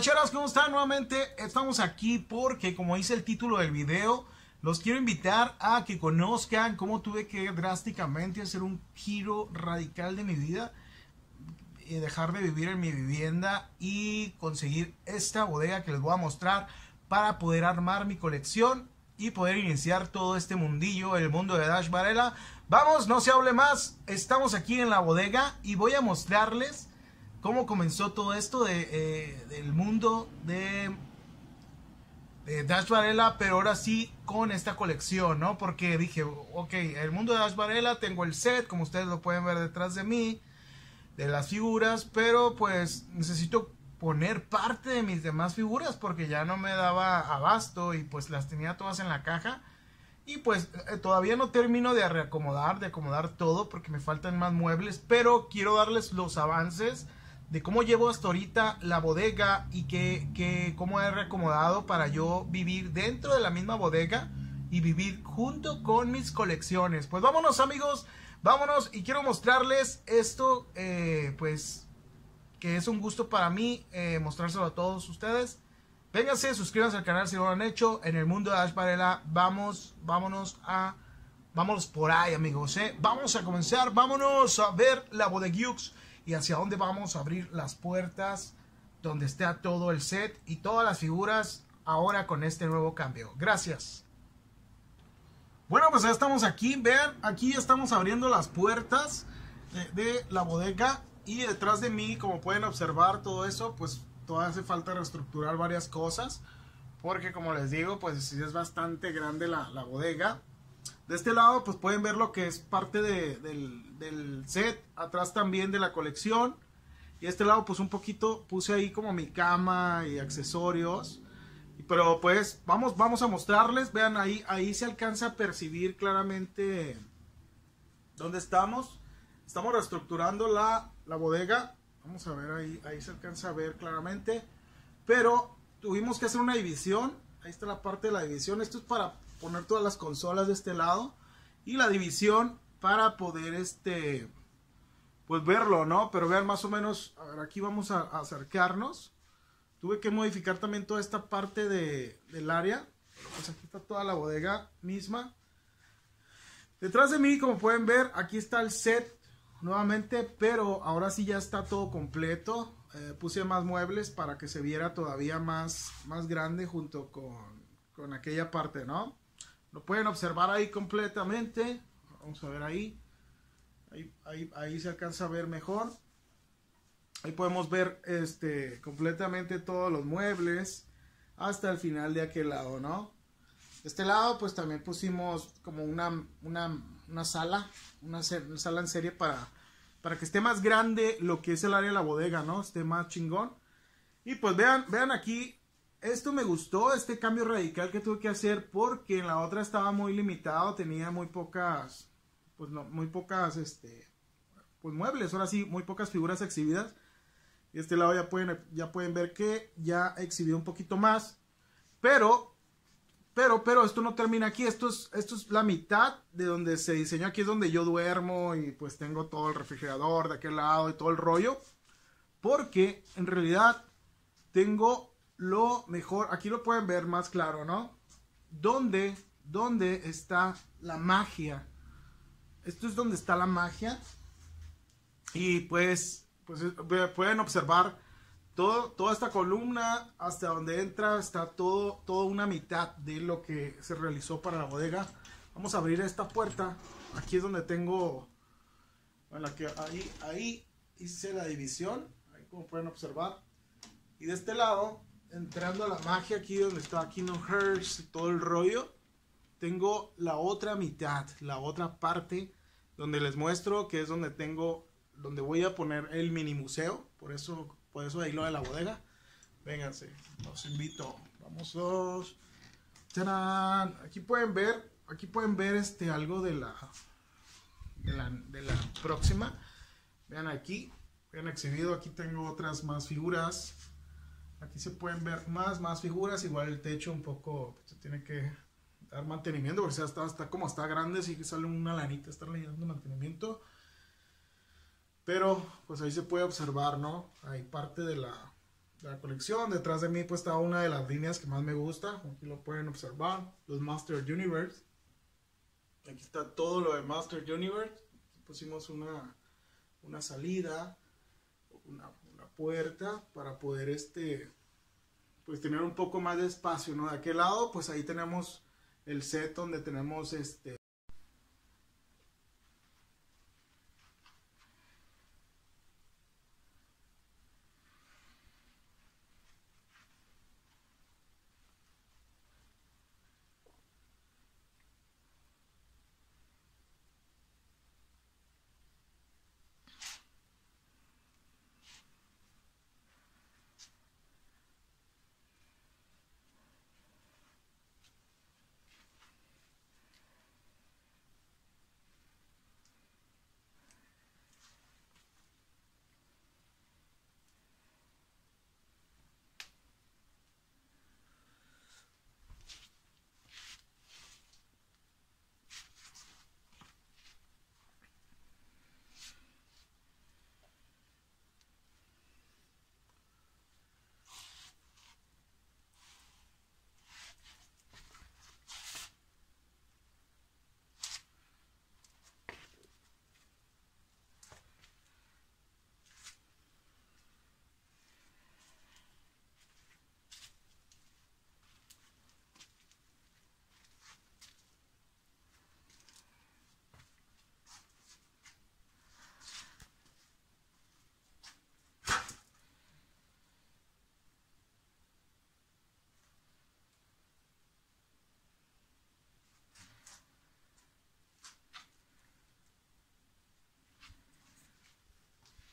Cheros, ¿cómo están? Nuevamente estamos aquí porque, como dice el título del video, los quiero invitar a que conozcan cómo tuve que drásticamente hacer un giro radical de mi vida y eh, dejar de vivir en mi vivienda y conseguir esta bodega que les voy a mostrar para poder armar mi colección y poder iniciar todo este mundillo, el mundo de Dash Varela. Vamos, no se hable más, estamos aquí en la bodega y voy a mostrarles cómo comenzó todo esto de, eh, del mundo de, de, Dash Varela, pero ahora sí con esta colección, ¿no? Porque dije, ok, el mundo de Dash Varela, tengo el set, como ustedes lo pueden ver detrás de mí, de las figuras, pero pues necesito poner parte de mis demás figuras porque ya no me daba abasto y pues las tenía todas en la caja. Y pues eh, todavía no termino de reacomodar, de acomodar todo porque me faltan más muebles, pero quiero darles los avances de cómo llevo hasta ahorita la bodega y que, como cómo he reacomodado para yo vivir dentro de la misma bodega y vivir junto con mis colecciones. Pues vámonos amigos, vámonos y quiero mostrarles esto, eh, pues que es un gusto para mí eh, mostrárselo a todos ustedes. Vénganse, suscríbanse al canal si no lo han hecho. En el mundo de Ash Varela, vamos, vámonos a... Vámonos por ahí, amigos, ¿eh? Vamos a comenzar, vámonos a ver la Bodegiux y hacia dónde vamos a abrir las puertas donde está todo el set y todas las figuras ahora con este nuevo cambio. Gracias. Bueno, pues ya estamos aquí. Vean, aquí estamos abriendo las puertas eh, de, la bodega y detrás de mí, como pueden observar todo eso, pues todavía hace falta reestructurar varias cosas porque como les digo, pues es bastante grande la bodega de este lado, pues pueden ver lo que es parte del, set, atrás también de la colección. Y este lado, pues un poquito puse ahí como mi cama y accesorios. Pero pues vamos, vamos a mostrarles. Vean, ahí, ahí se alcanza a percibir claramente dónde estamos. Estamos reestructurando la, la bodega. Vamos a ver ahí, ahí se alcanza a ver claramente. Pero tuvimos que hacer una división. Ahí está la parte de la división. Esto es para poner todas las consolas de este lado y la división para poder este pues verlo, ¿no? Pero vean más o menos, a aquí vamos a, acercarnos. Tuve que modificar también toda esta parte del área. Pues aquí está toda la bodega misma. Detrás de mí, como pueden ver, aquí está el set nuevamente, pero ahora sí ya está todo completo. Eh, puse más muebles para que se viera todavía más, más grande junto con, con aquella parte, ¿no? Lo pueden observar ahí completamente. Vamos a ver ahí. Ahí, se alcanza a ver mejor. Ahí podemos ver este, completamente todos los muebles hasta el final de aquel lado, ¿no? este lado pues también pusimos como una, una, sala, una, una, sala en serie para, para que esté más grande lo que es el área de la bodega, ¿no? Esté más chingón. Y pues vean, vean aquí esto me gustó, este cambio radical que tuve que hacer porque en la otra estaba muy limitado, tenía muy pocas, pues no, muy pocas, este, pues muebles, ahora sí, muy pocas figuras exhibidas. Y este lado ya pueden, ya pueden ver que ya exhibió un poquito más, pero, pero, pero esto no termina aquí, esto es, esto es la mitad de donde se diseñó, aquí es donde yo duermo y pues tengo todo el refrigerador de aquel lado y todo el rollo, porque en realidad tengo lo mejor, aquí lo pueden ver más claro, ¿no? ¿Dónde, dónde está la magia? Esto es donde está la magia. Y pues, pues eh, pueden observar todo, toda esta columna hasta donde entra, está todo, toda una mitad de lo que se realizó para la bodega. Vamos a abrir esta puerta. Aquí es donde tengo, bueno, que ahí, hice la división, como pueden observar. Y de este lado entrando a la magia aquí donde está Aquí no y todo el rollo, tengo la otra mitad, la otra parte donde les muestro que es donde tengo, donde voy a poner el mini museo, por eso, por eso ahí lo de la bodega. Vénganse, los invito. Vamos dos. Aquí pueden ver, aquí pueden ver este algo de la, de la, de la próxima. Vean aquí, vean exhibido, aquí tengo otras más figuras Aquí se pueden ver más, más figuras. Igual el techo un poco se tiene que dar mantenimiento porque está, está como está grande, sí que sale una lanita estarle leyendo mantenimiento. Pero pues ahí se puede observar, ¿no? Hay parte de la, colección. Detrás de mí pues está una de las líneas que más me gusta. Aquí lo pueden observar, los Master Universe. Aquí está todo lo de Master Universe. pusimos una, una salida, una, puerta para poder este, pues tener un poco más de espacio, ¿no? De aquel lado, pues ahí tenemos el set donde tenemos este,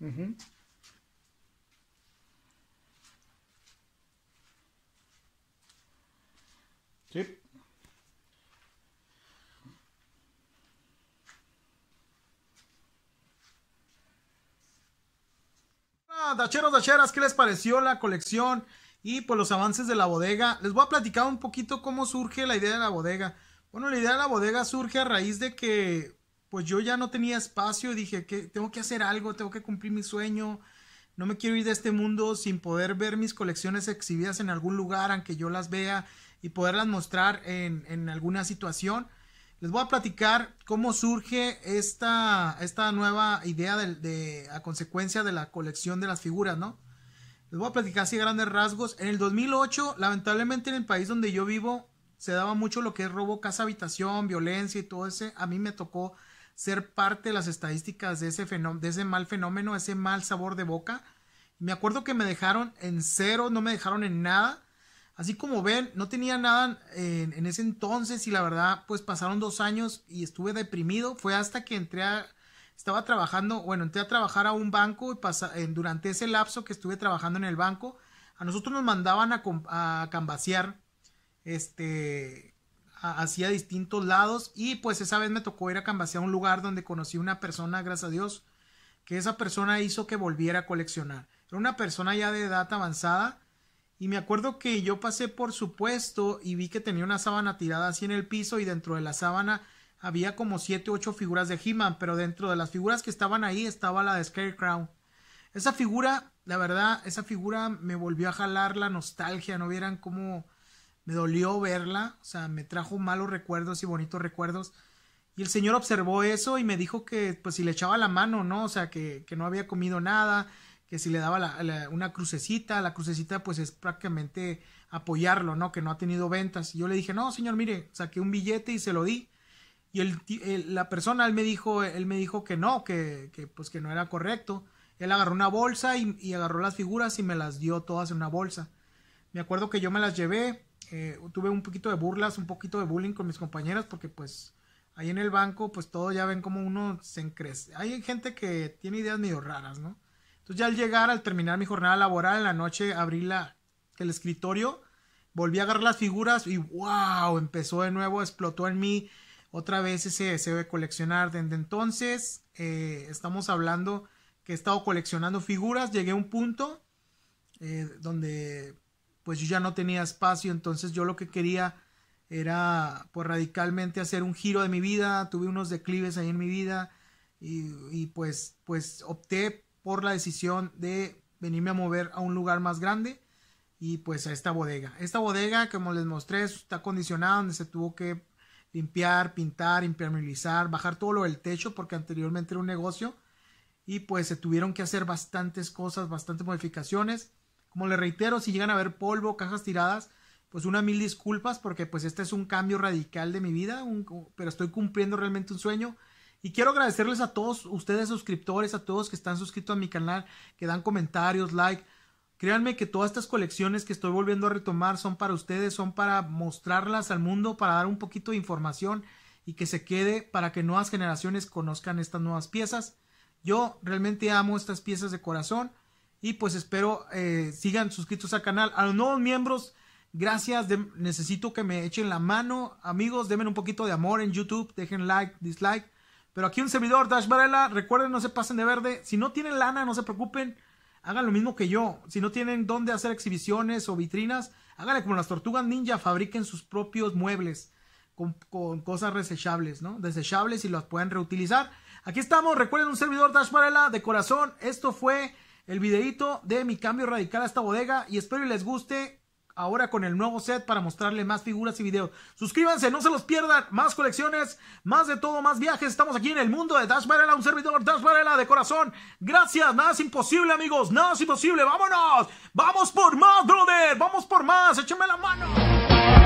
Sí. Ah, dacheros, dacheras, ¿qué les pareció la colección y por pues, los avances de la bodega? Les voy a platicar un poquito cómo surge la idea de la bodega. Bueno, la idea de la bodega surge a raíz de que pues yo ya no tenía espacio, dije que tengo que hacer algo, tengo que cumplir mi sueño, no me quiero ir de este mundo sin poder ver mis colecciones exhibidas en algún lugar, aunque yo las vea y poderlas mostrar en, en alguna situación. Les voy a platicar cómo surge esta, esta nueva idea de, a consecuencia de la colección de las figuras, ¿no? Les voy a platicar así grandes rasgos. En el 2008, lamentablemente en el país donde yo vivo, se daba mucho lo que es robo, casa, habitación, violencia y todo ese. A mí me tocó ser parte de las estadísticas de ese, de ese mal fenómeno, ese mal sabor de boca. Me acuerdo que me dejaron en cero, no me dejaron en nada. Así como ven, no tenía nada en, ese entonces y la verdad, pues pasaron dos años y estuve deprimido. Fue hasta que entré a, estaba trabajando, bueno, entré a trabajar a un banco y pasa, durante ese lapso que estuve trabajando en el banco, a nosotros nos mandaban a, a cambasear este, Hacía distintos lados y pues esa vez me tocó ir a Cambasear, a un lugar donde conocí una persona, gracias a Dios, que esa persona hizo que volviera a coleccionar. Era una persona ya de edad avanzada y me acuerdo que yo pasé por su puesto y vi que tenía una sábana tirada así en el piso y dentro de la sábana había como 7 o 8 figuras de He-Man, pero dentro de las figuras que estaban ahí estaba la de Scarecrow. Esa figura, la verdad, esa figura me volvió a jalar la nostalgia, no vieran cómo me dolió verla, o sea, me trajo malos recuerdos y bonitos recuerdos. Y el señor observó eso y me dijo que, pues, si le echaba la mano, ¿no? O sea, que, no había comido nada, que si le daba una crucecita, la crucecita, pues, es prácticamente apoyarlo, ¿no? Que no ha tenido ventas. Y yo le dije, no, señor, mire, saqué un billete y se lo di. Y el, la persona, él me dijo, él me dijo que no, que, pues, que no era correcto. Él agarró una bolsa y agarró las figuras y me las dio todas en una bolsa. Me acuerdo que yo me las llevé eh, tuve un poquito de burlas, un poquito de bullying con mis compañeras porque pues ahí en el banco pues todo ya ven como uno se encrece. Hay gente que tiene ideas medio raras, ¿no? Entonces ya al llegar, al terminar mi jornada laboral, en la noche abrí la, el escritorio, volví a agarrar las figuras y wow, empezó de nuevo, explotó en mí otra vez ese deseo de coleccionar. Desde entonces eh, estamos hablando que he estado coleccionando figuras, llegué a un punto eh, donde pues yo ya no tenía espacio, entonces yo lo que quería era pues radicalmente hacer un giro de mi vida, tuve unos declives ahí en mi vida y, pues, pues opté por la decisión de venirme a mover a un lugar más grande y pues a esta bodega. Esta bodega, como les mostré, está acondicionada, donde se tuvo que limpiar, pintar, impermeabilizar, bajar todo lo del techo porque anteriormente era un negocio y pues se tuvieron que hacer bastantes cosas, bastantes modificaciones como le reitero, si llegan a ver polvo, cajas tiradas, pues una mil disculpas porque pues este es un cambio radical de mi vida, pero estoy cumpliendo realmente un sueño. Y quiero agradecerles a todos ustedes suscriptores, a todos que están suscritos a mi canal, que dan comentarios, like. Créanme que todas estas colecciones que estoy volviendo a retomar son para ustedes, son para mostrarlas al mundo, para dar un poquito de información y que se quede para que nuevas generaciones conozcan estas nuevas piezas. Yo realmente amo estas piezas de corazón y pues espero eh, sigan suscritos al canal. A los nuevos miembros, gracias. necesito que me echen la mano. Amigos, denme un poquito de amor en YouTube. Dejen like, dislike. Pero aquí un servidor, Dash Varela. Recuerden, no se pasen de verde. Si no tienen lana, no se preocupen. Hagan lo mismo que yo. Si no tienen dónde hacer exhibiciones o vitrinas, háganle como las tortugas ninja. Fabriquen sus propios muebles con, cosas resechables ¿no? Desechables y las puedan reutilizar. Aquí estamos. Recuerden un servidor, Dash Varela. De corazón, esto fue el videito de mi cambio radical a esta bodega y espero que les guste ahora con el nuevo set para mostrarle más figuras y videos. Suscríbanse, no se los pierdan, más colecciones, más de todo, más viajes. Estamos aquí en el mundo de Dash Varela, un servidor Dash Varela de corazón. Gracias, nada es imposible, amigos, nada es imposible. ¡Vámonos! ¡Vamos por más, brother! ¡Vamos por más! ¡Échame la mano!